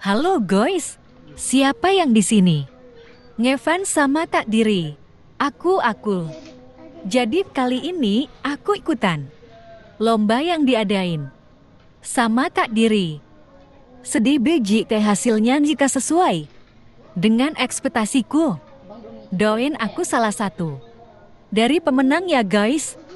Halo guys, siapa yang di sini? Ngevan sama tak diri. Aku, aku. Jadi kali ini aku ikutan. Lomba yang diadain. Sama tak diri. Sedih beji teh hasilnya jika sesuai. Dengan ekspektasiku. Doain aku salah satu. Dari pemenang ya guys.